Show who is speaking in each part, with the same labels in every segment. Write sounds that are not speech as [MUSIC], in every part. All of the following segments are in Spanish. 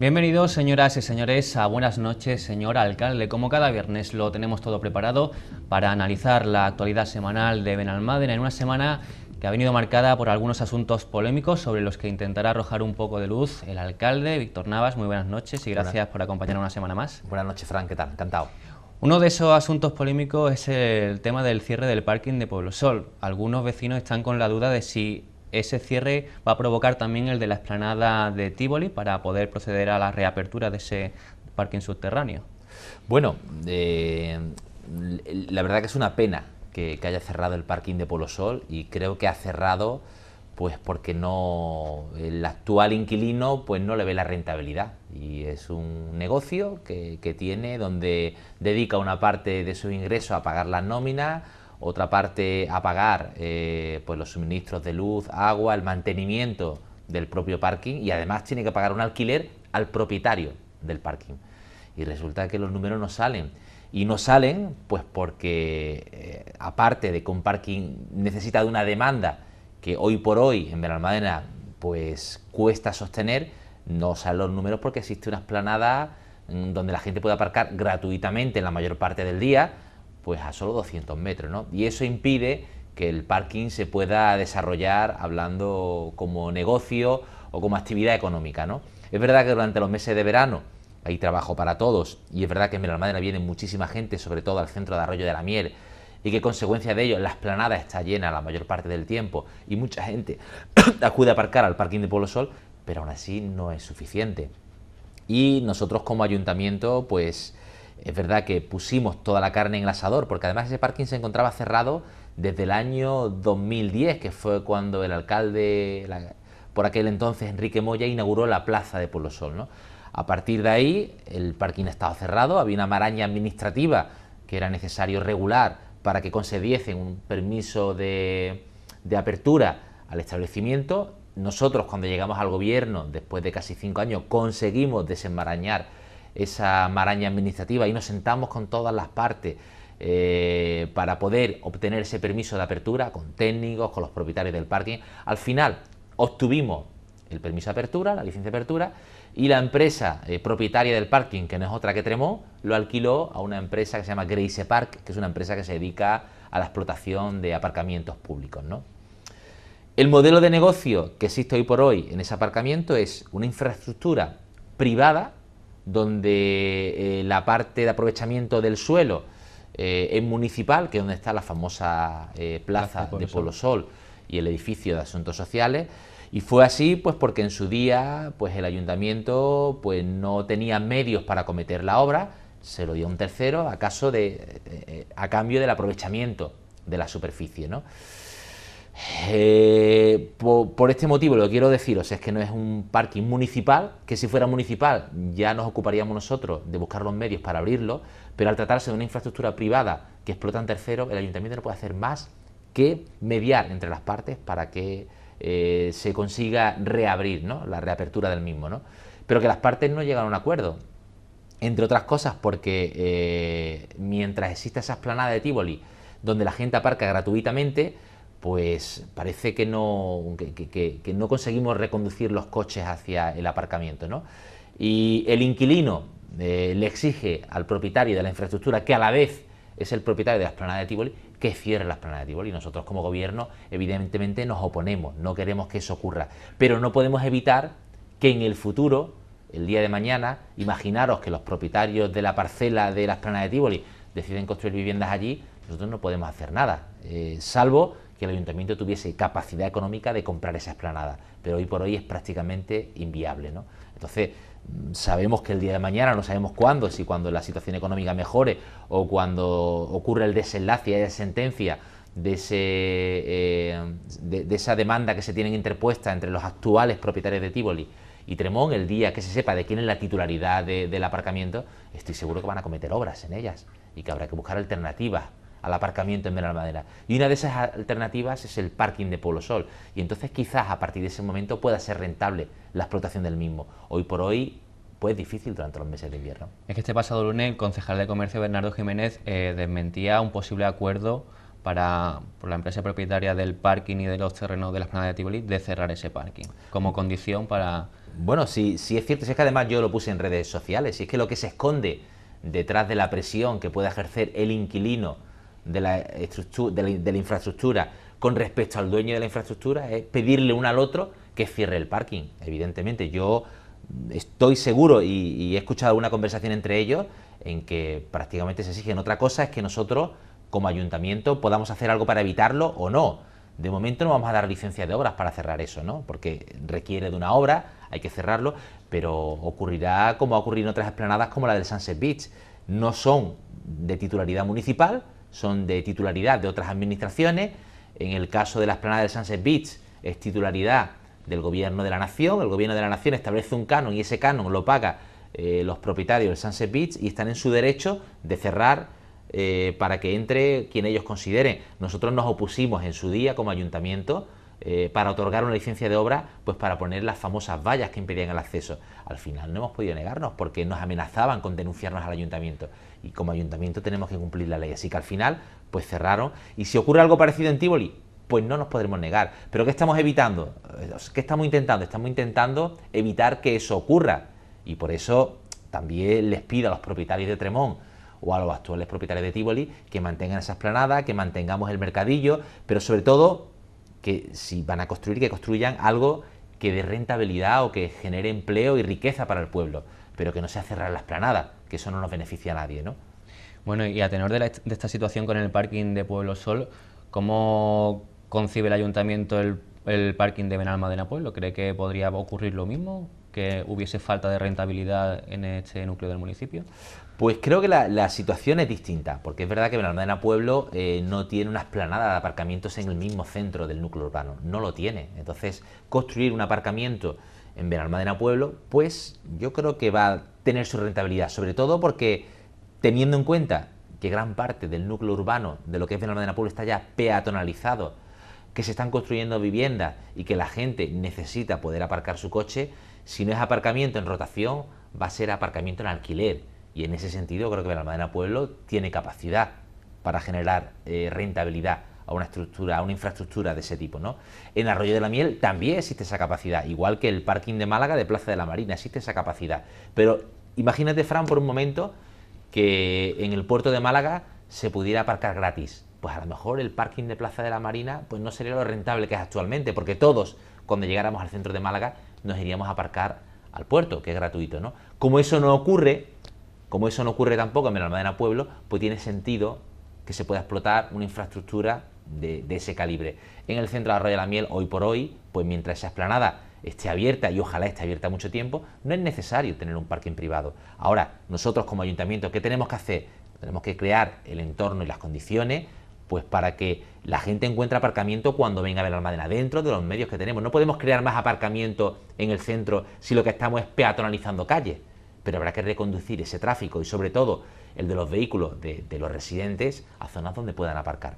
Speaker 1: Bienvenidos, señoras y señores, a Buenas noches, señor alcalde. Como cada viernes lo tenemos todo preparado para analizar la actualidad semanal de Benalmádena en una semana que ha venido marcada por algunos asuntos polémicos sobre los que intentará arrojar un poco de luz el alcalde, Víctor Navas. Muy buenas noches y gracias por acompañarnos una semana más. Buenas noches, Fran, ¿qué tal? Encantado. Uno de esos asuntos polémicos es el tema del cierre del parking de Pueblo Sol. Algunos vecinos están con la duda de si ese cierre va a provocar también el de la explanada de Tívoli para poder proceder a la reapertura de ese parking subterráneo. Bueno,
Speaker 2: eh, la verdad que es una pena que, haya cerrado el parking de Polo Sol y creo que ha cerrado pues porque no el actual inquilino pues no le ve la rentabilidad y es un negocio que, que tiene donde dedica una parte de su ingreso a pagar las nóminas otra parte a pagar eh, pues los suministros de luz, agua, el mantenimiento del propio parking y además tiene que pagar un alquiler al propietario del parking. Y resulta que los números no salen. Y no salen pues porque eh, aparte de que un parking necesita de una demanda que hoy por hoy en Benalmádena pues cuesta sostener, no salen los números porque existe una esplanada mm, donde la gente puede aparcar gratuitamente en la mayor parte del día, pues a solo 200 metros, ¿no? Y eso impide que el parking se pueda desarrollar hablando como negocio o como actividad económica, ¿no? Es verdad que durante los meses de verano hay trabajo para todos y es verdad que en Melalmadena viene muchísima gente, sobre todo al centro de Arroyo de la Miel, y que consecuencia de ello la esplanada está llena la mayor parte del tiempo y mucha gente [COUGHS] acude a aparcar al parking de Pueblo Sol, pero aún así no es suficiente. Y nosotros como ayuntamiento, pues es verdad que pusimos toda la carne en el asador, porque además ese parking se encontraba cerrado desde el año 2010, que fue cuando el alcalde, por aquel entonces Enrique Moya, inauguró la plaza de Pueblo Sol. A partir de ahí, el parking estaba cerrado, había una maraña administrativa que era necesario regular para que concediesen un permiso de, de apertura al establecimiento. Nosotros, cuando llegamos al gobierno, después de casi cinco años, conseguimos desenmarañar esa maraña administrativa y nos sentamos con todas las partes eh, para poder obtener ese permiso de apertura con técnicos, con los propietarios del parking. Al final obtuvimos el permiso de apertura, la licencia de apertura, y la empresa eh, propietaria del parking, que no es otra que Tremó, lo alquiló a una empresa que se llama Grace Park, que es una empresa que se dedica a la explotación de aparcamientos públicos. ¿no? El modelo de negocio que existe hoy por hoy en ese aparcamiento es una infraestructura privada donde eh, la parte de aprovechamiento del suelo eh, es municipal, que es donde está la famosa eh, plaza, de Polo Sol. y el edificio de Asuntos Sociales. Y fue así pues porque en su día pues el ayuntamiento pues no tenía medios para cometer la obra, se lo dio a un tercero a, a cambio del aprovechamiento de la superficie. ¿no? Eh, por, este motivo lo que quiero deciros es que no es un parking municipal, que si fuera municipal ya nos ocuparíamos nosotros de buscar los medios para abrirlo, pero al tratarse de una infraestructura privada que explota en terceros, el ayuntamiento no puede hacer más que mediar entre las partes para que eh, se consiga reabrir, la reapertura del mismo. Pero que las partes no llegan a un acuerdo, entre otras cosas porque eh, mientras exista esa esplanada de Tivoli, donde la gente aparca gratuitamente, pues parece que no, que, no conseguimos reconducir los coches hacia el aparcamiento. ¿no? Y el inquilino eh, le exige al propietario de la infraestructura, que a la vez es el propietario de la planas de Tiboli que cierre la planas de y Nosotros como gobierno evidentemente nos oponemos, no queremos que eso ocurra, pero no podemos evitar que en el futuro, el día de mañana, imaginaros que los propietarios de la parcela de la planas de Tiboli deciden construir viviendas allí, nosotros no podemos hacer nada, eh, salvo que el ayuntamiento tuviese capacidad económica de comprar esa explanada, pero hoy por hoy es prácticamente inviable. ¿no? Entonces, mm, sabemos que el día de mañana, no sabemos cuándo, si cuando la situación económica mejore o cuando ocurre el desenlace y la sentencia eh, de, esa demanda que se tienen interpuesta entre los actuales propietarios de Tivoli y Tremón, el día que se sepa de quién es la titularidad del aparcamiento, estoy seguro que van a cometer obras en ellas y que habrá que buscar alternativas al aparcamiento en Benalmadena. Y una de esas alternativas es el parking de Polo Sol. Y entonces quizás a partir de ese momento pueda ser rentable la explotación del mismo. Hoy por hoy pues difícil durante los meses de invierno.
Speaker 1: Es que este pasado lunes el concejal de comercio Bernardo Jiménez eh, desmentía un posible acuerdo para por la empresa propietaria del parking y de los terrenos de la esplanada de Tiboli de cerrar ese parking como condición para... Bueno, si
Speaker 2: es cierto, si es que además yo lo puse en redes sociales, ...si es que lo que se esconde detrás de la presión que puede ejercer el inquilino de la, infraestructura con respecto al dueño de la infraestructura es pedirle uno al otro que cierre el parking, evidentemente. Yo estoy seguro y, he escuchado una conversación entre ellos en que prácticamente se exigen. Otra cosa es que nosotros, como ayuntamiento, podamos hacer algo para evitarlo o no. De momento no vamos a dar licencia de obras para cerrar eso, ¿no? Porque requiere de una obra, hay que cerrarlo, pero ocurrirá como ha ocurrido en otras explanadas como la del Sunset Beach. No son de titularidad municipal, son de titularidad de otras administraciones. En el caso de las esplanada de Sunset Beach es titularidad del Gobierno de la Nación. El Gobierno de la Nación establece un canon y ese canon lo paga eh, los propietarios del Sunset Beach y están en su derecho de cerrar eh, para que entre quien ellos consideren. Nosotros nos opusimos en su día como ayuntamiento eh, para otorgar una licencia de obra, pues para poner las famosas vallas que impedían el acceso. Al final no hemos podido negarnos porque nos amenazaban con denunciarnos al ayuntamiento y como ayuntamiento tenemos que cumplir la ley. Así que al final, pues cerraron. Y si ocurre algo parecido en Tivoli, pues no nos podremos negar. Pero ¿qué estamos evitando? Eh, ¿Qué estamos intentando? Estamos intentando evitar que eso ocurra. Y por eso también les pido a los propietarios de Tremón... o a los actuales propietarios de Tivoli que mantengan esa esplanada, que mantengamos el mercadillo, pero sobre todo que si van a construir, que construyan algo que dé rentabilidad o que genere empleo y
Speaker 1: riqueza para el pueblo, pero que no sea cerrar las planadas que eso no nos beneficia a nadie, ¿no? Bueno, y a tenor de, esta situación con el parking de Pueblo Sol, ¿cómo concibe el ayuntamiento el, parking de Benalmádena Pueblo? ¿Cree que podría ocurrir lo mismo? ¿Que hubiese falta de rentabilidad en este núcleo del municipio?
Speaker 2: Pues creo que la,
Speaker 1: situación es
Speaker 2: distinta, porque es verdad que Benalmádena Pueblo eh, no tiene una esplanada de aparcamientos en el mismo centro del núcleo urbano, no lo tiene. Entonces, construir un aparcamiento en Benalmádena Pueblo, pues yo creo que va a tener su rentabilidad, sobre todo porque teniendo en cuenta que gran parte del núcleo urbano de lo que es Benalmádena Pueblo está ya peatonalizado, que se están construyendo viviendas y que la gente necesita poder aparcar su coche, si no es aparcamiento en rotación, va a ser aparcamiento en alquiler. Y en ese sentido creo que Benalmádena Pueblo tiene capacidad para generar eh, rentabilidad a una estructura, a una infraestructura de ese tipo. ¿no? En Arroyo de la Miel también existe esa capacidad, igual que el parking de Málaga de Plaza de la Marina, existe esa capacidad. Pero imagínate, Fran, por un momento, que en el puerto de Málaga se pudiera aparcar gratis. Pues a lo mejor el parking de Plaza de la Marina pues no sería lo rentable que es actualmente, porque todos, cuando llegáramos al centro de Málaga, nos iríamos a aparcar al puerto, que es gratuito, ¿no? Como eso no ocurre, como eso no ocurre tampoco en Almadena Pueblo, pues tiene sentido que se pueda explotar una infraestructura de, ese calibre. En el centro de Arroyo de la Miel, hoy por hoy, pues mientras esa explanada esté abierta, y ojalá esté abierta mucho tiempo, no es necesario tener un parking privado. Ahora, nosotros como ayuntamiento, ¿qué tenemos que hacer? Tenemos que crear el entorno y las condiciones pues para que la gente encuentre aparcamiento cuando venga a ver la almadena, dentro de los medios que tenemos. No podemos crear más aparcamiento en el centro si lo que estamos es peatonalizando calles, pero habrá que reconducir ese tráfico y sobre todo el de los vehículos de
Speaker 1: los residentes a zonas donde puedan aparcar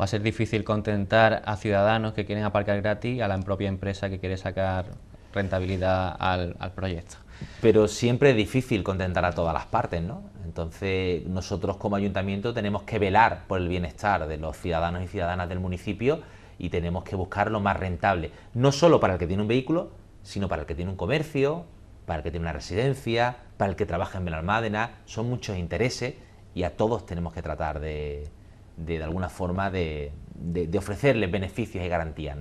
Speaker 1: va a ser difícil contentar a ciudadanos que quieren aparcar gratis a la propia empresa que quiere sacar rentabilidad al, proyecto. Pero siempre es difícil contentar a todas las partes, ¿no? Entonces nosotros como
Speaker 2: ayuntamiento tenemos que velar por el bienestar de los ciudadanos y ciudadanas del municipio y tenemos que buscar lo más rentable, no solo para el que tiene un vehículo, sino para el que tiene un comercio, para el que tiene una residencia, para el que trabaja en Benalmádena, son muchos intereses y a todos tenemos que tratar de, de, alguna forma de, ofrecerles beneficios y
Speaker 1: garantías.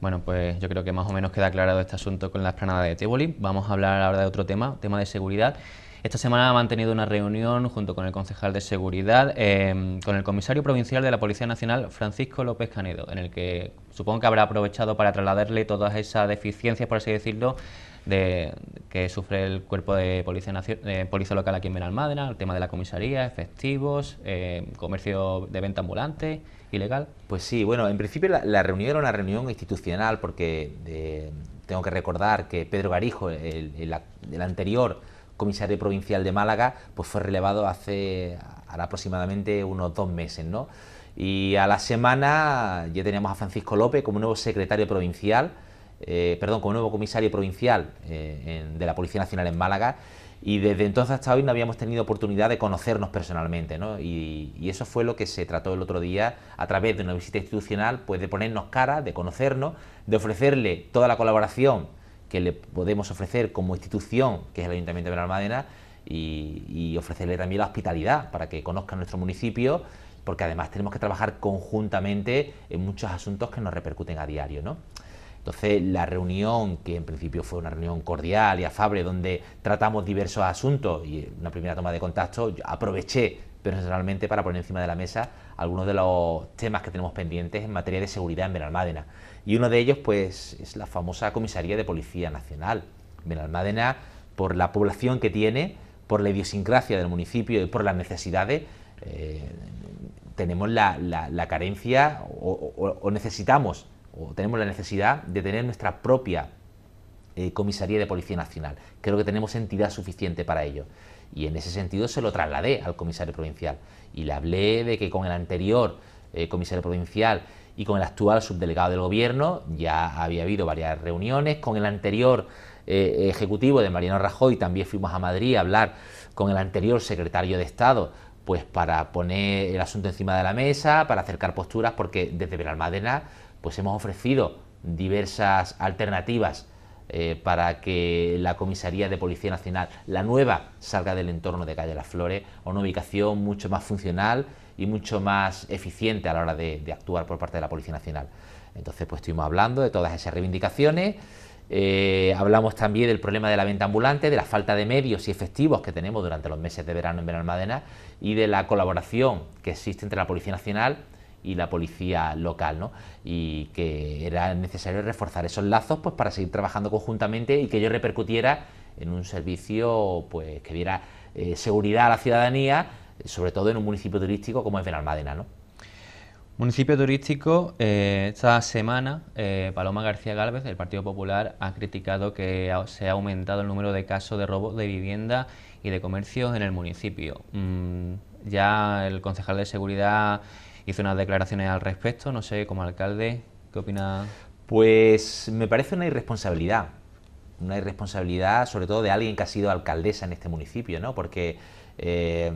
Speaker 1: Bueno, pues yo creo que más o menos queda aclarado este asunto con la explanada de Téboli. Vamos a hablar ahora de otro tema, tema de seguridad. Esta semana ha mantenido una reunión junto con el concejal de seguridad, em, con el comisario provincial de la Policía Nacional, Francisco López Canedo, en el que supongo que habrá aprovechado para trasladarle todas esas deficiencias, por así decirlo, de, que sufre el cuerpo de policía, local aquí en Benalmádena, el tema de la comisaría, efectivos, eh, comercio de venta ambulante, ilegal. Pues sí, bueno, en principio la, reunión
Speaker 2: era una reunión institucional porque eh, tengo que recordar que Pedro Garijo, el, anterior comisario provincial de Málaga, pues fue relevado hace aproximadamente unos dos meses, ¿no? Y a la semana ya teníamos a Francisco López como nuevo secretario provincial, eh, perdón, como nuevo comisario provincial eh, de la Policía Nacional en Málaga y desde entonces hasta hoy no habíamos tenido oportunidad de conocernos personalmente, Y, eso fue lo que se trató el otro día a través de una visita institucional, pues de ponernos cara, de conocernos, de ofrecerle toda la colaboración que le podemos ofrecer como institución, que es el Ayuntamiento de Benalmádena, y, y ofrecerle también la hospitalidad para que conozca nuestro municipio, porque además tenemos que trabajar conjuntamente en muchos asuntos que nos repercuten a diario, entonces, la reunión, que en principio fue una reunión cordial y afable, donde tratamos diversos asuntos y una primera toma de contacto, aproveché personalmente para poner encima de la mesa algunos de los temas que tenemos pendientes en materia de seguridad en Benalmádena. Y uno de ellos, pues, es la famosa comisaría de Policía Nacional. Benalmádena, por la población que tiene, por la idiosincrasia del municipio y por las necesidades, eh, tenemos la, carencia o necesitamos tenemos la necesidad de tener nuestra propia eh, comisaría de Policía Nacional. Creo que tenemos entidad suficiente para ello. Y en ese sentido se lo trasladé al comisario provincial y le hablé de que con el anterior eh, comisario provincial y con el actual subdelegado del gobierno ya había habido varias reuniones, con el anterior eh, ejecutivo de Mariano Rajoy también fuimos a Madrid a hablar con el anterior secretario de Estado pues para poner el asunto encima de la mesa, para acercar posturas, porque desde Benalmádena pues hemos ofrecido diversas alternativas eh, para que la comisaría de Policía Nacional, la nueva, salga del entorno de Calle Las Flores, a una ubicación mucho más funcional y mucho más eficiente a la hora de, actuar por parte de la Policía Nacional. Entonces, pues estuvimos hablando de todas esas reivindicaciones. Eh, hablamos también del problema de la venta ambulante, de la falta de medios y efectivos que tenemos durante los meses de verano en Benalmádena y de la colaboración que existe entre la Policía Nacional y la policía local, Y que era necesario reforzar esos lazos pues, para seguir trabajando conjuntamente y que ello repercutiera en un servicio pues, que diera eh, seguridad a la ciudadanía, sobre todo en un
Speaker 1: municipio turístico como es Benalmádena, ¿no? Municipio turístico, eh, esta semana eh, Paloma García Gálvez del Partido Popular ha criticado que se ha aumentado el número de casos de robos de vivienda y de comercios en el municipio. Mm, ya el concejal de seguridad hizo unas declaraciones al respecto. No sé, como alcalde, ¿qué opinas? Pues me parece una irresponsabilidad, una irresponsabilidad sobre
Speaker 2: todo de alguien que ha sido alcaldesa en este municipio, ¿no? Porque eh,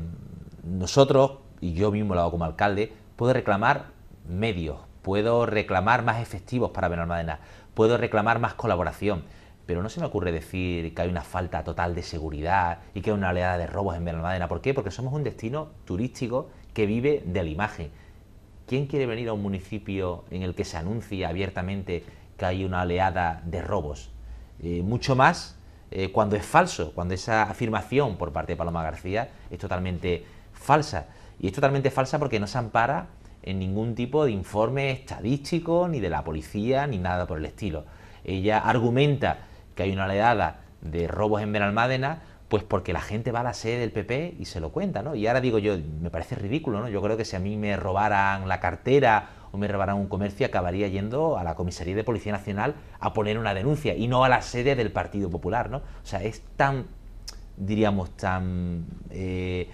Speaker 2: nosotros, y yo mismo lo hago como alcalde, puedo reclamar medios, puedo reclamar más efectivos para Benalmádena, puedo reclamar más colaboración, pero no se me ocurre decir que hay una falta total de seguridad y que hay una oleada de robos en Benalmádena. ¿Por qué? Porque somos un destino turístico que vive de la imagen ¿Quién quiere venir a un municipio en el que se anuncia abiertamente que hay una oleada de robos? Eh, mucho más eh, cuando es falso, cuando esa afirmación por parte de Paloma García es totalmente falsa. Y es totalmente falsa porque no se ampara en ningún tipo de informe estadístico, ni de la policía, ni nada por el estilo. Ella argumenta que hay una oleada de robos en Benalmádena, pues porque la gente va a la sede del PP y se lo cuenta, ¿no? Y ahora digo yo, me parece ridículo, ¿no? Yo creo que si a mí me robaran la cartera o me robaran un comercio, acabaría yendo a la comisaría de Policía Nacional a poner una denuncia y no a la sede del Partido Popular, ¿no? O sea, es tan, diríamos, tan... Eh,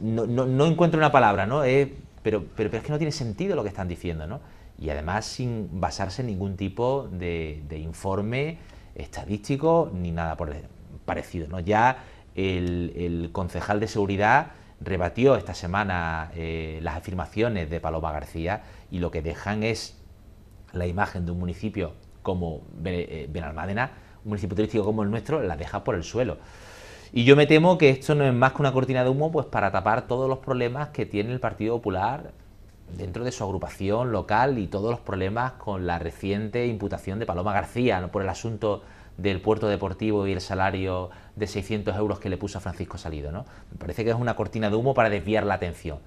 Speaker 2: no, no, encuentro una palabra, ¿no? Eh, pero, pero, pero, es que no tiene sentido lo que están diciendo, ¿no? Y además sin basarse en ningún tipo de, de informe estadístico ni nada por el parecido. ¿no? Ya el, concejal de seguridad rebatió esta semana eh, las afirmaciones de Paloma García y lo que dejan es la imagen de un municipio como eh, Benalmádena, un municipio turístico como el nuestro, la deja por el suelo. Y yo me temo que esto no es más que una cortina de humo pues para tapar todos los problemas que tiene el Partido Popular dentro de su agrupación local y todos los problemas con la reciente imputación de Paloma García por el asunto del puerto deportivo y el salario de 600 euros que le puso a Francisco Salido. ¿no? Me parece que es una cortina de humo para desviar la atención,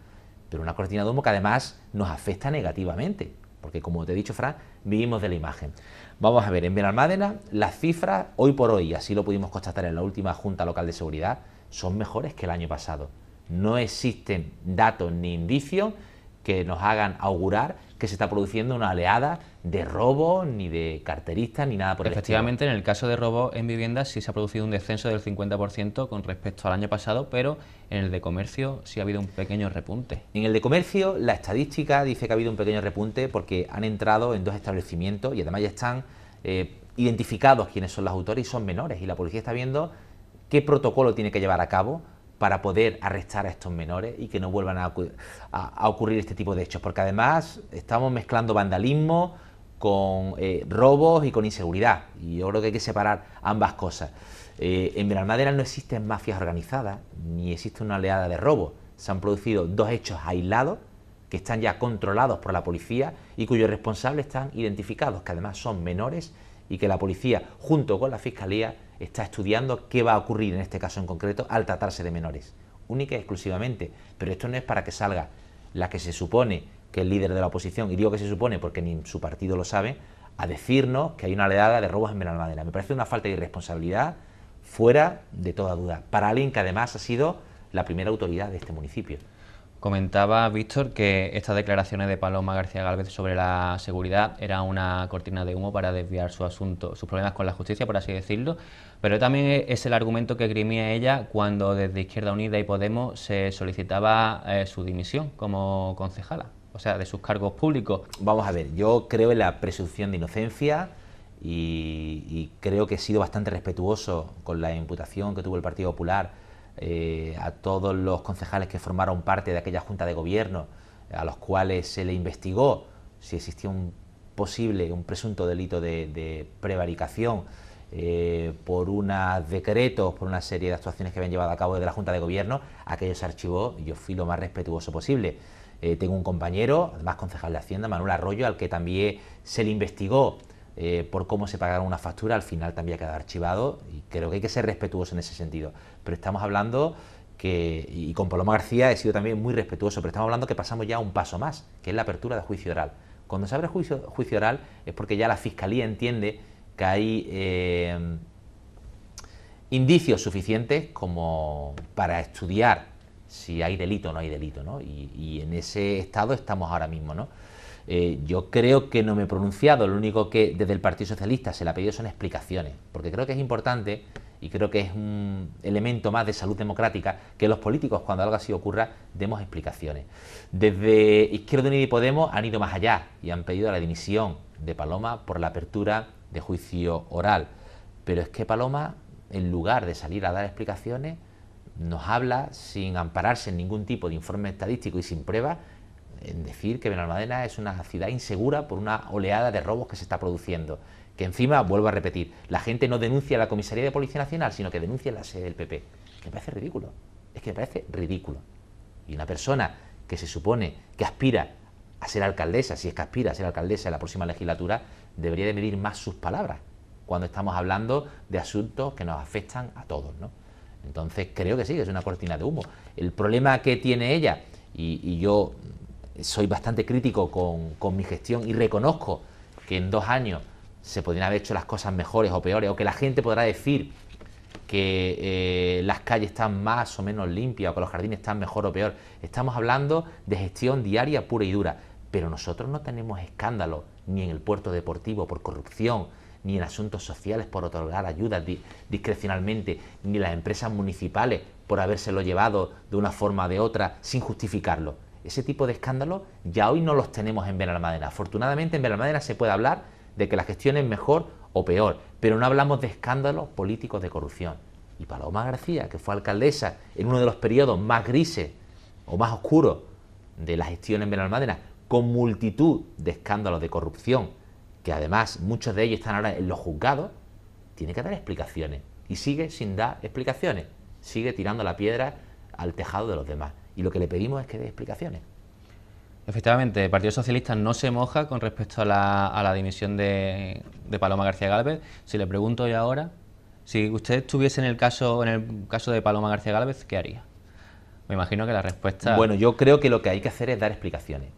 Speaker 2: pero una cortina de humo que además nos afecta negativamente, porque como te he dicho, Fran, vivimos de la imagen. Vamos a ver, en Benalmádena las cifras hoy por hoy, así lo pudimos constatar en la última Junta Local de Seguridad, son mejores que el año pasado. No existen datos ni indicios que nos hagan augurar que se está produciendo una oleada
Speaker 1: de robos, ni de carteristas, ni nada por el Efectivamente, en el caso de robos en viviendas sí se ha producido un descenso del 50% con respecto al año pasado, pero en el de comercio sí ha habido un pequeño repunte. En el de comercio, la estadística dice que ha habido un pequeño repunte porque han entrado
Speaker 2: en dos establecimientos y además ya están eh, identificados quiénes son los autores y son menores. Y la policía está viendo qué protocolo tiene que llevar a cabo para poder arrestar a estos menores y que no vuelvan a, ocurrir este tipo de hechos, porque además estamos mezclando vandalismo con eh, robos y con inseguridad, y yo creo que hay que separar ambas cosas. Eh, en en Madera no existen mafias organizadas, ni existe una oleada de robos, se han producido dos hechos aislados que están ya controlados por la policía y cuyos responsables están identificados, que además son menores y que la policía, junto con la Fiscalía, está estudiando qué va a ocurrir en este caso en concreto al tratarse de menores, única y exclusivamente. Pero esto no es para que salga la que se supone que el líder de la oposición, y digo que se supone porque ni su partido lo sabe, a decirnos que hay una oleada de robos en Benalmádena. Me parece una falta de irresponsabilidad fuera de toda duda, para alguien que además ha sido la primera autoridad de este municipio.
Speaker 1: Comentaba Víctor que estas declaraciones de Paloma García Gálvez sobre la seguridad era una cortina de humo para desviar su asunto, sus problemas con la justicia, por así decirlo, pero también e-, es el argumento que grimía ella cuando desde Izquierda Unida y Podemos se solicitaba eh, su dimisión como concejala, o sea, de sus cargos públicos. Vamos a ver, yo creo en la
Speaker 2: presunción de inocencia y, y creo que he sido bastante respetuoso con la imputación que tuvo el Partido Popular eh, a todos los concejales que formaron parte de aquella Junta de Gobierno, a los cuales se le investigó si existía un posible, un presunto delito de, prevaricación eh, por unos decretos, por una serie de actuaciones que habían llevado a cabo desde la Junta de Gobierno, aquello se archivó y yo fui lo más respetuoso posible. Eh, tengo un compañero, además concejal de Hacienda, Manuel Arroyo, al que también se le investigó eh, por cómo se pagaron una factura, al final también queda archivado y creo que hay que ser respetuoso en ese sentido. Pero estamos hablando que, y con Paloma García he sido también muy respetuoso, pero estamos hablando que pasamos ya un paso más, que es la apertura de juicio oral. Cuando se abre juicio, oral es porque ya la Fiscalía entiende que hay eh, indicios suficientes como para estudiar si hay delito o no hay delito, ¿no? Y, y en ese estado estamos ahora mismo, ¿no? Eh, yo creo que no me he pronunciado, lo único que desde el Partido Socialista se le ha pedido son explicaciones, porque creo que es importante y creo que es un elemento más de salud democrática que los políticos, cuando algo así ocurra, demos explicaciones. Desde Izquierda Unida y Podemos han ido más allá y han pedido la dimisión de Paloma por la apertura de juicio oral. Pero es que Paloma, en lugar de salir a dar explicaciones, nos habla sin ampararse en ningún tipo de informe estadístico y sin pruebas en decir que Benalmadena es una ciudad insegura por una oleada de robos que se está produciendo. Que encima, vuelvo a repetir, la gente no denuncia a la Comisaría de Policía Nacional, sino que denuncia a la sede del PP. Que me parece ridículo. Es que me parece ridículo. Y una persona que se supone que aspira a ser alcaldesa, si es que aspira a ser alcaldesa en la próxima legislatura, debería de medir más sus palabras cuando estamos hablando de asuntos que nos afectan a todos, ¿no? Entonces creo que sí, es una cortina de humo. El problema que tiene ella, y yo soy bastante crítico con, con mi gestión y reconozco que en dos años se podrían haber hecho las cosas mejores o peores, o que la gente podrá decir que eh, las calles están más o menos limpias, o que los jardines están mejor o peor. Estamos hablando de gestión diaria pura y dura, pero nosotros no tenemos escándalo ni en el puerto deportivo por corrupción, ni en asuntos sociales por otorgar ayudas discrecionalmente, ni las empresas municipales por habérselo llevado de una forma o de otra sin justificarlo. Ese tipo de escándalos ya hoy no los tenemos en Benalmádena. Afortunadamente en Benalmádena se puede hablar de que la gestión es mejor o peor, pero no hablamos de escándalos políticos de corrupción. Y Paloma García, que fue alcaldesa en uno de los periodos más grises o más oscuros de la gestión en Benalmádena, con multitud de escándalos de corrupción, que además muchos de ellos están ahora en los juzgados, tiene que dar explicaciones. Y sigue sin dar explicaciones, sigue tirando la piedra al tejado de los demás
Speaker 1: y lo que le pedimos es que dé explicaciones. Efectivamente, el Partido Socialista no se moja con respecto a la, dimisión de, Paloma García Gálvez. Si le pregunto yo ahora, si usted estuviese en el caso, en el caso de Paloma García Gálvez, ¿qué haría? Me imagino que la respuesta... Bueno, yo creo que lo que hay que hacer es dar explicaciones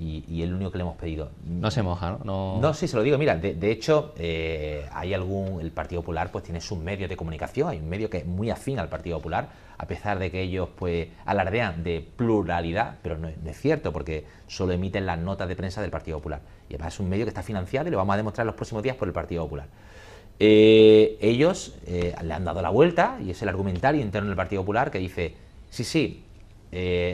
Speaker 1: y, el único que le hemos pedido. No se moja,
Speaker 2: ¿no? No, sí, se lo digo. Mira, de, hecho, eh, hay algún. El Partido Popular pues tiene sus medios de comunicación, hay un medio que es muy afín al Partido Popular, a pesar de que ellos pues alardean de pluralidad, pero no, es cierto, porque solo emiten las notas de prensa del Partido Popular. Y además es un medio que está financiado y lo vamos a demostrar en los próximos días por el Partido Popular. Eh, ellos eh, le han dado la vuelta, y es el argumentario interno del Partido Popular que dice: sí, sí,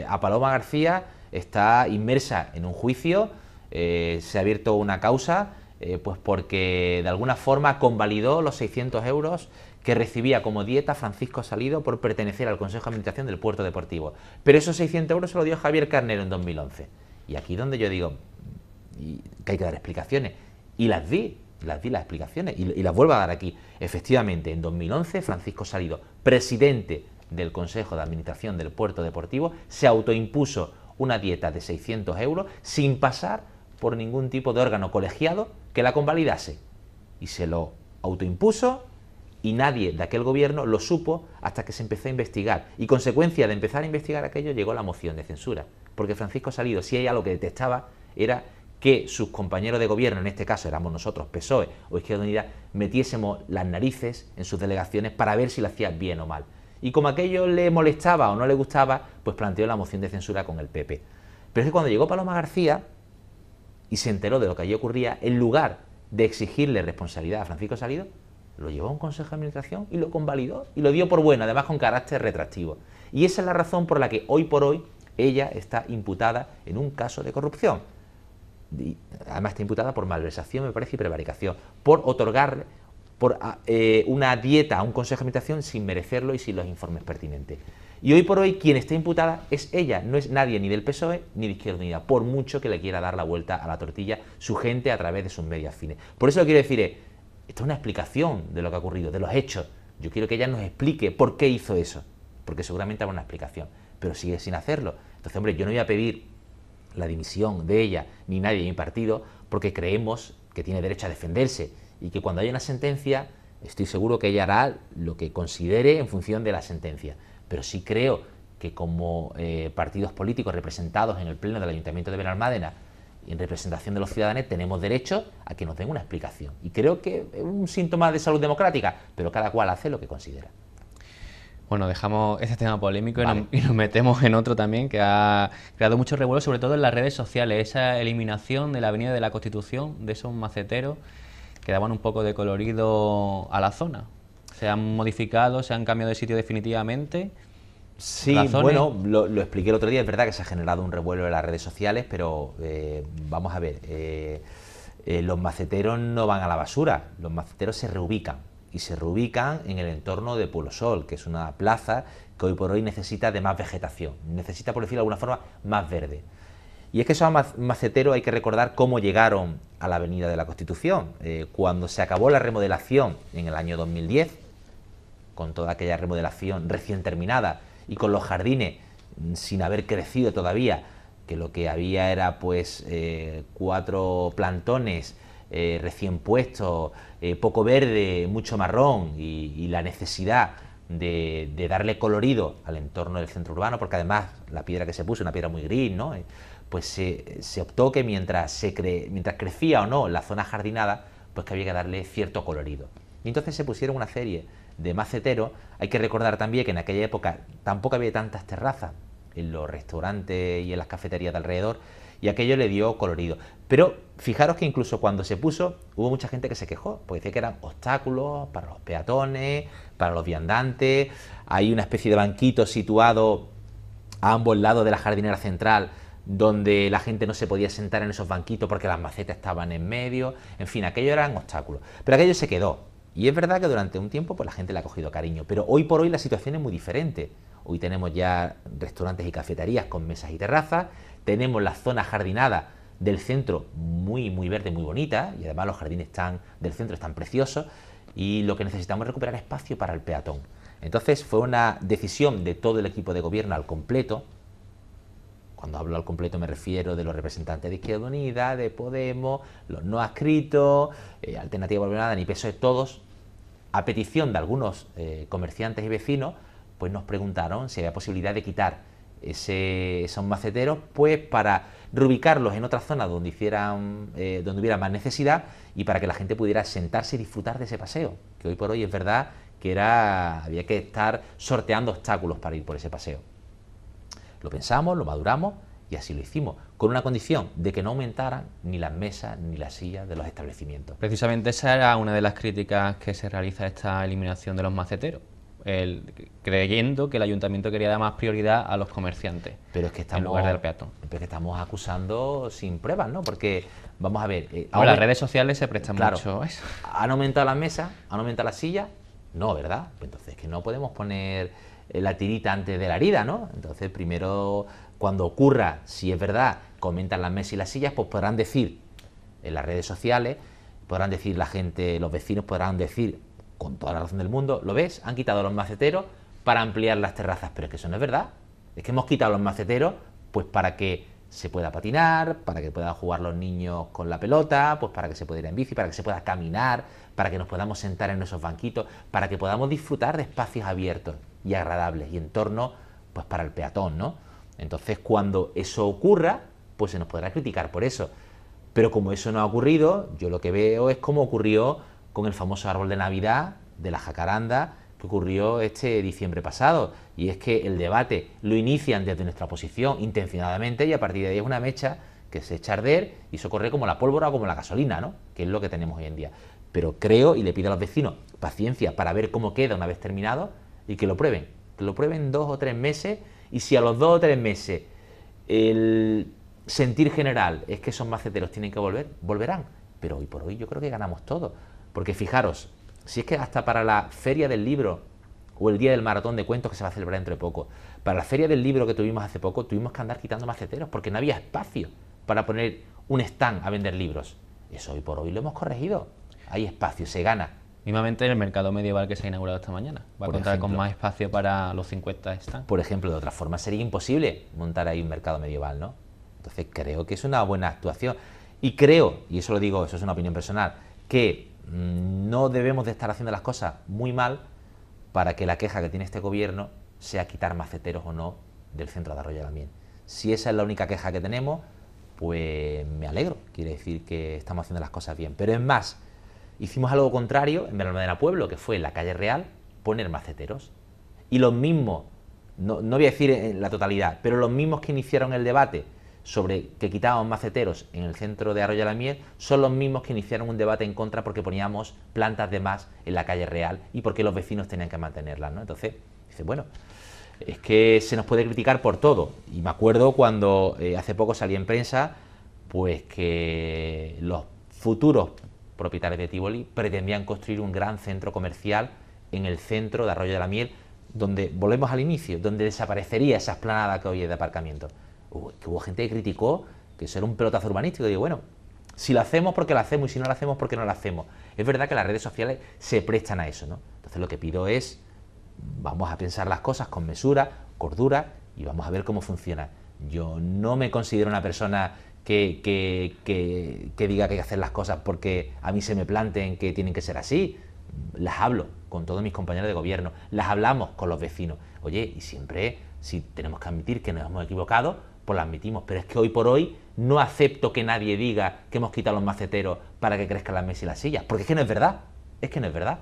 Speaker 2: a Paloma García está inmersa en un juicio, eh, se ha abierto una causa, eh, pues porque de alguna forma convalidó los 600 euros que recibía como dieta Francisco Salido por pertenecer al Consejo de Administración del Puerto Deportivo. Pero esos 600 euros se los dio Javier Carnero en 2011. Y aquí donde yo digo que hay que dar explicaciones. Y las di, las di las explicaciones y, y las vuelvo a dar aquí. Efectivamente, en 2011 Francisco Salido, presidente del Consejo de Administración del Puerto Deportivo, se autoimpuso una dieta de 600 euros sin pasar por ningún tipo de órgano colegiado que la convalidase. Y se lo autoimpuso y nadie de aquel gobierno lo supo hasta que se empezó a investigar. Y consecuencia de empezar a investigar aquello llegó la moción de censura. Porque Francisco Salido, si ella lo que detestaba era que sus compañeros de gobierno, en este caso éramos nosotros, PSOE o Izquierda Unida, metiésemos las narices en sus delegaciones para ver si lo hacía bien o mal. Y como aquello le molestaba o no le gustaba, pues planteó la moción de censura con el PP. Pero es que cuando llegó Paloma García y se enteró de lo que allí ocurría, en lugar de exigirle responsabilidad a Francisco Salido, lo llevó a un consejo de administración y lo convalidó y lo dio por bueno, además con carácter retractivo. Y esa es la razón por la que hoy por hoy ella está imputada en un caso de corrupción. además está imputada por malversación, me parece, y prevaricación, por otorgarle por ah, eh, una dieta a un consejo de meditación sin merecerlo y sin los informes pertinentes. Y hoy por hoy quien está imputada es ella, no es nadie ni del PSOE ni de Izquierda Unida, por mucho que le quiera dar la vuelta a la tortilla su gente a través de sus medios fines. Por eso lo quiero decir es, esto es una explicación de lo que ha ocurrido, de los hechos. Yo quiero que ella nos explique por qué hizo eso, porque seguramente habrá una explicación, pero sigue sin hacerlo. Entonces, hombre, yo no voy a pedir la dimisión de ella, ni nadie de mi partido, porque creemos que tiene derecho a defenderse y que cuando haya una sentencia, estoy seguro que ella hará lo que considere en función de la sentencia. Pero sí creo que como eh, partidos políticos representados en el Pleno del Ayuntamiento de Benalmádena, en representación de los ciudadanos, tenemos derecho a
Speaker 1: que nos den una explicación.
Speaker 2: Y creo que es un síntoma de salud democrática, pero cada cual hace lo que
Speaker 1: considera. Bueno, dejamos este tema polémico y, nos, [LAUGHS] metemos en otro también que ha creado mucho revuelo, sobre todo en las redes sociales, esa eliminación de la Avenida de la Constitución, de esos maceteros quedaban un poco de colorido a la zona. ¿Se han modificado, se han cambiado de sitio definitivamente? Sí, bueno,
Speaker 2: lo, expliqué el otro día, es verdad que se ha generado un revuelo en las redes sociales, pero eh, vamos a ver, eh, eh, los maceteros no van a la basura, los maceteros se reubican y se reubican en el entorno de Pueblo Sol, que es una plaza que hoy por hoy necesita de más vegetación, necesita, por decirlo de alguna forma, más verde. Y es que esos maceteros hay que recordar cómo llegaron a la Avenida de la Constitución. Eh, cuando se acabó la remodelación en el año 2010, con toda aquella remodelación recién terminada y con los jardines mm, sin haber crecido todavía, que lo que había era pues eh, cuatro plantones eh, recién puestos, poco verde, mucho marrón y, la necesidad de, darle colorido al entorno del centro urbano, porque además la piedra que se puso, una piedra muy gris, ¿no? pues se, optó que mientras, mientras crecía o no la zona jardinada, pues que había que darle cierto colorido. Y entonces se pusieron una serie de maceteros. Hay que recordar también que en aquella época tampoco había tantas terrazas en los restaurantes y en las cafeterías de alrededor, y aquello le dio colorido. Pero fijaros que incluso cuando se puso, hubo mucha gente que se quejó, porque decía que eran obstáculos para los peatones, para los viandantes, hay una especie de banquito situado a ambos lados de la jardinera central donde la gente no se podía sentar en esos banquitos porque las macetas estaban en medio, en fin, aquello era un obstáculo... Pero aquello se quedó. Y es verdad que durante un tiempo pues, la gente le ha cogido cariño, pero hoy por hoy la situación es muy diferente. Hoy tenemos ya restaurantes y cafeterías con mesas y terrazas, tenemos la zona jardinada del centro muy, muy verde, muy bonita, y además los jardines están, del centro están preciosos, y lo que necesitamos es recuperar espacio para el peatón. Entonces fue una decisión de todo el equipo de gobierno al completo, cuando hablo al completo me refiero de los representantes de Izquierda Unida, de Podemos, los no adscritos, eh, Alternativa Volverada, ni peso de todos, a petición de algunos eh, comerciantes y vecinos, pues nos preguntaron si había posibilidad de quitar ese, esos maceteros, pues para reubicarlos en otra zona donde, hicieran, eh, donde hubiera más necesidad y para que la gente pudiera sentarse y disfrutar de ese paseo, que hoy por hoy es verdad que era, había que estar sorteando obstáculos para ir por ese paseo. Lo pensamos, lo maduramos y así lo hicimos, con una condición de que no aumentaran ni las mesas ni las sillas de los establecimientos.
Speaker 1: Precisamente esa era una de las críticas que se realiza a esta eliminación de los maceteros, creyendo que el ayuntamiento quería dar más prioridad a los comerciantes pero es que estamos, en lugar del peatón. Pero estamos acusando sin pruebas, ¿no? Porque, vamos a ver... Eh, ahora, las redes sociales se prestan mucho a
Speaker 2: eso. ¿Han aumentado las mesas? ¿Han aumentado las sillas? No, ¿verdad? Entonces, que no podemos poner eh, la tirita antes de la herida, ¿no? Entonces, primero, cuando ocurra, si es verdad, comentan las mesas y las sillas, pues podrán decir en las redes sociales, podrán decir la gente, los vecinos podrán decir, con toda la razón del mundo, ¿lo ves? Han quitado los maceteros para ampliar las terrazas, pero es que eso no es verdad. Es que hemos quitado los maceteros, pues para que se pueda patinar, para que puedan jugar los niños con la pelota, pues para que se pueda ir en bici, para que se pueda caminar, para que nos podamos sentar en nuestros banquitos, para que podamos disfrutar de espacios abiertos y agradables y torno, pues para el peatón, Entonces, cuando eso ocurra, pues se nos podrá criticar por eso. Pero como eso no ha ocurrido, yo lo que veo es como ocurrió con el famoso árbol de Navidad de la jacaranda que ocurrió este diciembre pasado. Y es que el debate lo inician desde nuestra posición intencionadamente y a partir de ahí es una mecha que se echa a arder y eso corre como la pólvora o como la gasolina, ¿no? Que es lo que tenemos hoy en día. Pero creo y le pido a los vecinos paciencia para ver cómo queda una vez terminado y que lo prueben. Que lo prueben dos o tres meses y si a los dos o tres meses el sentir general es que esos maceteros tienen que volver, volverán. Pero hoy por hoy yo creo que ganamos todo. Porque fijaros, si es que hasta para la feria del libro o el día del maratón de cuentos que se va a celebrar entre poco, para la feria del libro que tuvimos hace poco, tuvimos que andar quitando maceteros porque no había espacio para poner un stand a vender libros. Eso hoy por hoy lo hemos corregido. Hay espacio, se gana. Mismamente en el mercado medieval que se ha inaugurado esta mañana. Va a contar con más espacio para los 50 esta. Por ejemplo, de otra forma sería imposible montar ahí un mercado medieval, ¿no? Entonces creo que es una buena actuación. Y creo, y eso lo digo, eso es una opinión personal, que mm, no debemos de estar haciendo las cosas muy mal para que la queja que tiene este gobierno sea quitar maceteros o no del centro de arroyo también. Si esa es la única queja que tenemos, pues me alegro, quiere decir que estamos haciendo las cosas bien. Pero es más, hicimos algo contrario en la Pueblo, que fue en la calle Real, poner maceteros. Y los mismos, no, voy a decir en la totalidad, pero los mismos que iniciaron el debate sobre que quitábamos maceteros en el centro de Arroyo de la Miel son los mismos que iniciaron un debate en contra porque poníamos plantas de más en la calle Real y porque los vecinos tenían que mantenerlas, ¿no? Entonces, dice, bueno, es que se nos puede criticar por todo. Y me acuerdo cuando eh, hace poco salí en prensa, pues que los futuros propietarios de Tivoli, pretendían construir un gran centro comercial en el centro de Arroyo de la Miel, donde, volvemos al inicio, donde desaparecería esa esplanada que hoy es de aparcamiento. hubo gente que criticó que eso era un pelotazo urbanístico. Digo, bueno, si lo hacemos porque lo hacemos y si no lo hacemos porque no lo hacemos. Es verdad que las redes sociales se prestan a eso, ¿no? Entonces lo que pido es, vamos a pensar las cosas con mesura, cordura y vamos a ver cómo funciona. Yo no me considero una persona que, diga que hay que hacer las cosas porque a mí se me planteen que tienen que ser así. Las hablo con todos mis compañeros de gobierno, las hablamos con los vecinos. Oye, y siempre, si tenemos que admitir que nos hemos equivocado, pues lo admitimos. Pero es que hoy por hoy no acepto que nadie diga que hemos quitado los maceteros para que crezcan las mesas y las sillas, porque es que no es verdad, es que no es verdad.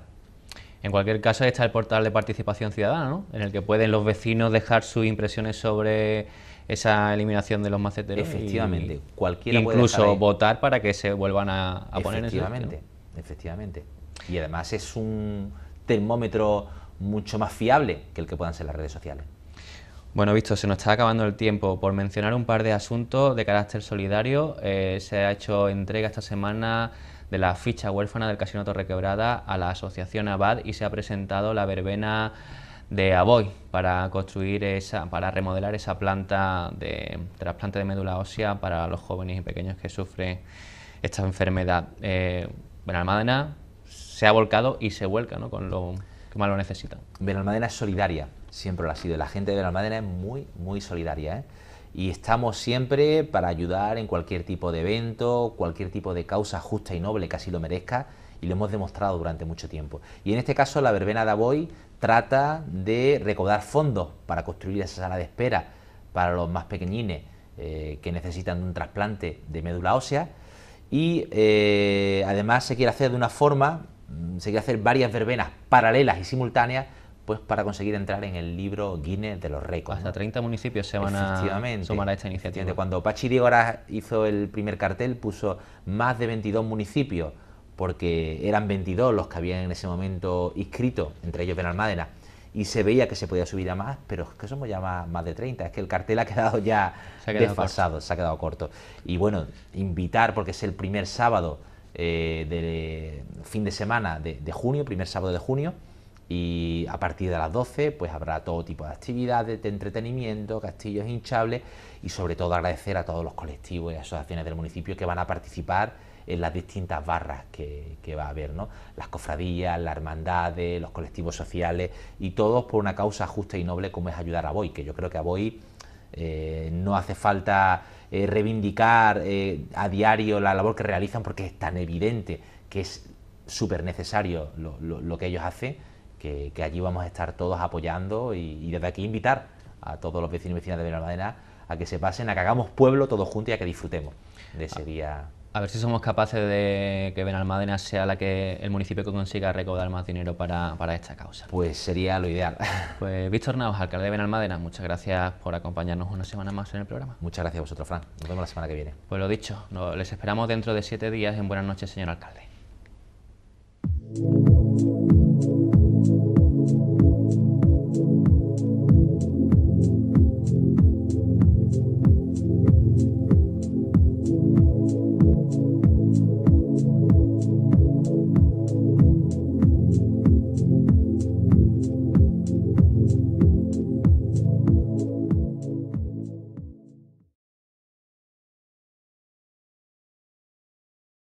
Speaker 1: En cualquier caso está el portal de participación ciudadana, ¿no? en el que pueden los vecinos dejar sus impresiones sobre esa eliminación de los maceteros. Efectivamente, y, Incluso votar para que se vuelvan a, poner en Efectivamente,
Speaker 2: efectivamente.
Speaker 1: Y además es un termómetro mucho más fiable que el que puedan ser las redes sociales. Bueno, visto, se nos está acabando el tiempo. Por mencionar un par de asuntos de carácter solidario, eh, se ha hecho entrega esta semana de la ficha huérfana del Casino Torrequebrada a la Asociación ABAD y se ha presentado la verbena de Avoy para construir esa, para remodelar esa planta de trasplante de médula ósea para los jóvenes y pequeños que sufren esta enfermedad. Eh, Benalmádena se ha volcado y se vuelca ¿no? con lo que más lo necesitan.
Speaker 2: Benalmádena es solidaria, siempre lo ha sido. La gente de Benalmádena es muy, muy solidaria. ¿eh? y estamos siempre para ayudar en cualquier tipo de evento, cualquier tipo de causa justa y noble que así lo merezca y lo hemos demostrado durante mucho tiempo. Y en este caso la verbena de Aboy trata de recaudar fondos para construir esa sala de espera para los más pequeñines eh, que necesitan un trasplante de médula ósea y eh, además se quiere hacer de una forma, mm, se quiere hacer varias verbenas paralelas y simultáneas pues para conseguir entrar en el libro Guinness de los récords. Hasta 30 municipios se van a sumar a esta iniciativa. Cuando Pachi Dígoras hizo el primer cartel puso más de 22 municipios porque eran 22 los que habían en ese momento inscrito, entre ellos Benalmádena, y se veía que se podía subir a más, pero es que somos ya más, de 30, es que el cartel ha quedado ya desfasado, se ha quedado corto. Y bueno, invitar, porque es el primer sábado eh, de fin de semana de, junio, primer sábado de junio, y a partir de las 12 pues habrá todo tipo de actividades, de entretenimiento, castillos hinchables y sobre todo agradecer a todos los colectivos y asociaciones del municipio que van a participar en las distintas barras que, va a haber, ¿no? las cofradías, las hermandades, los colectivos sociales y todos por una causa justa y noble como es ayudar a Boy, que yo creo que a Boy eh, no hace falta eh, reivindicar eh, a diario la labor que realizan porque es tan evidente que es súper necesario lo, que ellos hacen, que, allí vamos a estar todos apoyando y, desde aquí invitar a todos los vecinos y vecinas de Madena a que se pasen, a que hagamos pueblo todos juntos y a que disfrutemos de ese ah. día
Speaker 1: a ver si somos capaces de que Benalmádena sea la que el municipio que consiga recaudar más dinero para, esta causa. Pues sería lo ideal. [LAUGHS] Pues Víctor Naos, alcalde de Benalmádena, muchas gracias por acompañarnos una semana más en el programa. Muchas gracias a vosotros, Fran. Nos vemos la semana que viene. Pues lo dicho, les esperamos dentro de siete días en Buenas noches, señor alcalde.